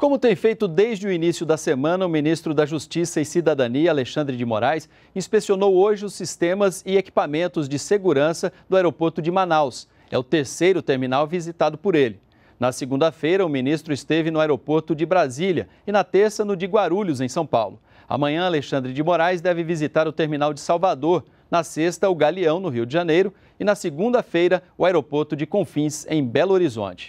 Como tem feito desde o início da semana, o ministro da Justiça e Cidadania, Alexandre de Moraes, inspecionou hoje os sistemas e equipamentos de segurança do aeroporto de Manaus. É o terceiro terminal visitado por ele. Na segunda-feira, o ministro esteve no aeroporto de Brasília e na terça, no de Guarulhos, em São Paulo. Amanhã, Alexandre de Moraes deve visitar o terminal de Salvador, na sexta, o Galeão, no Rio de Janeiro, e na segunda-feira, o aeroporto de Confins, em Belo Horizonte.